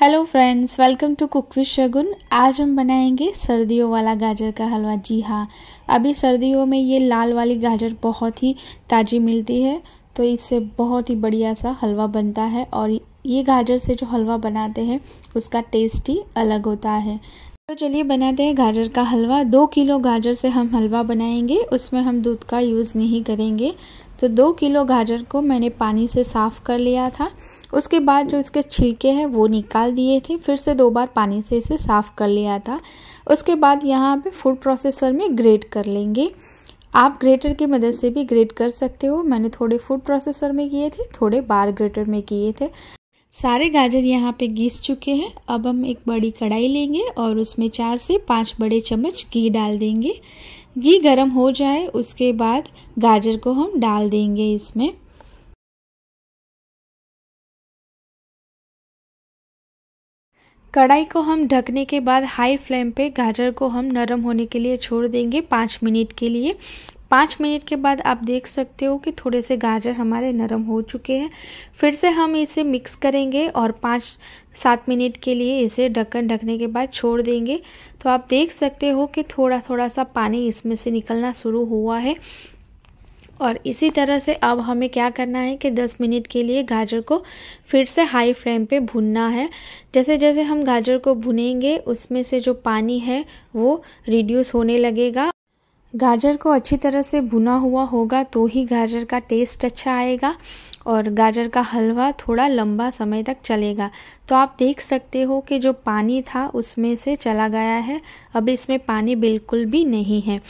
hello friends welcome to cook with Shagun आज हम बनाएंगे सर्दियों वाला गाजर का हलवा जी हाँ अभी सर्दियों में ये लाल वाली गाजर बहुत ही ताज़ी मिलती है तो इससे बहुत ही बढ़िया सा हलवा बनता है और ये गाजर से जो हलवा बनाते हैं उसका टेस्ट ही अलग होता है तो चलिए बनाते हैं गाजर का हलवा दो किलो गाजर से हम हलवा बनाएंगे उसमें हम दूध का यूज़ नहीं करेंगे तो दो किलो गाजर को मैंने पानी से साफ़ कर लिया था उसके बाद जो इसके छिलके हैं वो निकाल दिए थे फिर से दो बार पानी से इसे साफ़ कर लिया था उसके बाद यहाँ पे फूड प्रोसेसर में ग्रेट कर लेंगे आप ग्रेटर की मदद से भी ग्रेट कर सकते हो मैंने थोड़े फूड प्रोसेसर में किए थे थोड़े बार ग्रेटर में किए थे सारे गाजर यहाँ पे घिस चुके हैं अब हम एक बड़ी कढ़ाई लेंगे और उसमें चार से पाँच बड़े चम्मच घी डाल देंगे घी गरम हो जाए उसके बाद गाजर को हम डाल देंगे इसमें कढ़ाई को हम ढकने के बाद हाई फ्लेम पे गाजर को हम नरम होने के लिए छोड़ देंगे पाँच मिनट के लिए पाँच मिनट के बाद आप देख सकते हो कि थोड़े से गाजर हमारे नरम हो चुके हैं फिर से हम इसे मिक्स करेंगे और पाँच सात मिनट के लिए इसे ढक्कन ढकने के बाद छोड़ देंगे तो आप देख सकते हो कि थोड़ा थोड़ा सा पानी इसमें से निकलना शुरू हुआ है और इसी तरह से अब हमें क्या करना है कि 10 मिनट के लिए गाजर को फिर से हाई फ्लेम पे भुनना है जैसे जैसे हम गाजर को भुनेंगे उसमें से जो पानी है वो रिड्यूस होने लगेगा गाजर को अच्छी तरह से भुना हुआ होगा तो ही गाजर का टेस्ट अच्छा आएगा और गाजर का हलवा थोड़ा लंबा समय तक चलेगा तो आप देख सकते हो कि जो पानी था उसमें से चला गया है अब इसमें पानी बिल्कुल भी नहीं है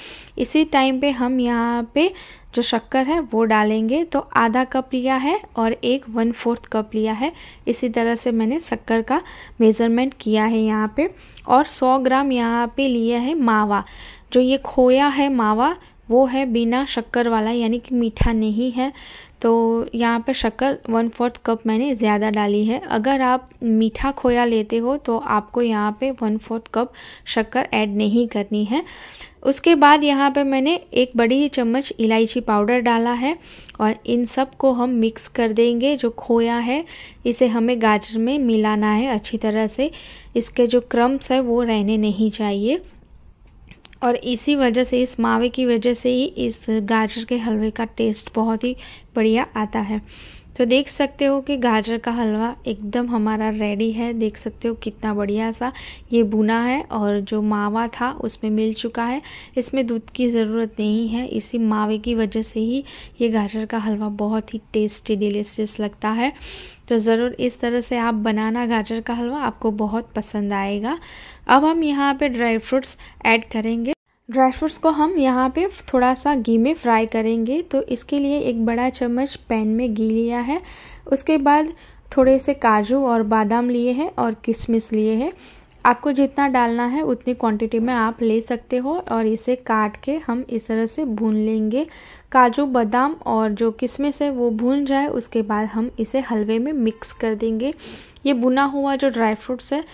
इसी टाइम पे हम यहाँ पे जो शक्कर है वो डालेंगे तो आधा कप लिया है और एक वन फोर्थ कप लिया है इसी तरह से मैंने शक्कर का मेज़रमेंट किया है यहाँ पे और 100 ग्राम यहाँ पे लिया है मावा जो ये खोया है मावा वो है बिना शक्कर वाला यानी कि मीठा नहीं है तो यहाँ पर शक्कर वन फोर्थ कप मैंने ज़्यादा डाली है अगर आप मीठा खोया लेते हो तो आपको यहाँ पे वन फोर्थ कप शक्कर ऐड नहीं करनी है उसके बाद यहाँ पे मैंने एक बड़ी ही चम्मच इलायची पाउडर डाला है और इन सब को हम मिक्स कर देंगे जो खोया है इसे हमें गाजर में मिलाना है अच्छी तरह से इसके जो क्रम्स है वो रहने नहीं चाहिए और इसी वजह से इस मावे की वजह से ही इस गाजर के हलवे का टेस्ट बहुत ही बढ़िया आता है तो देख सकते हो कि गाजर का हलवा एकदम हमारा रेडी है देख सकते हो कितना बढ़िया सा ये बुना है और जो मावा था उसमें मिल चुका है इसमें दूध की ज़रूरत नहीं है इसी मावे की वजह से ही ये गाजर का हलवा बहुत ही टेस्टी डिलीशियस लगता है तो ज़रूर इस तरह से आप बनाना गाजर का हलवा आपको बहुत पसंद आएगा अब हम यहाँ पर ड्राई फ्रूट्स ऐड करेंगे ड्राई फ्रूट्स को हम यहाँ पे थोड़ा सा घी में फ्राई करेंगे तो इसके लिए एक बड़ा चम्मच पैन में घी लिया है उसके बाद थोड़े से काजू और बादाम लिए हैं और किशमिश लिए हैं आपको जितना डालना है उतनी क्वांटिटी में आप ले सकते हो और इसे काट के हम इस तरह से भून लेंगे काजू बादाम और जो किशमिश है वो भून जाए उसके बाद हम इसे हलवे में मिक्स कर देंगे ये बुना हुआ जो ड्राई फ्रूट्स है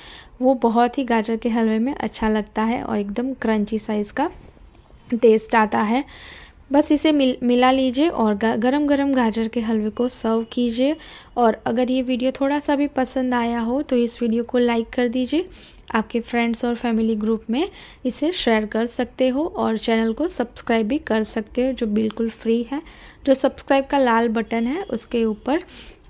वो बहुत ही गाजर के हलवे में अच्छा लगता है और एकदम क्रंची साइज़ का टेस्ट आता है बस इसे मिल मिला लीजिए और गरम गरम गाजर के हलवे को सर्व कीजिए और अगर ये वीडियो थोड़ा सा भी पसंद आया हो तो इस वीडियो को लाइक कर दीजिए आपके फ्रेंड्स और फैमिली ग्रुप में इसे शेयर कर सकते हो और चैनल को सब्सक्राइब भी कर सकते हो जो बिल्कुल फ्री है जो सब्सक्राइब का लाल बटन है उसके ऊपर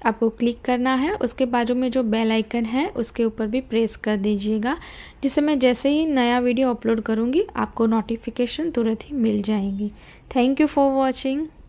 आपको क्लिक करना है उसके बाजू में जो बेल आइकन है उसके ऊपर भी प्रेस कर दीजिएगा जिससे मैं जैसे ही नया वीडियो अपलोड करूँगी आपको नोटिफिकेशन तुरंत ही मिल जाएगी थैंक यू फॉर वॉचिंग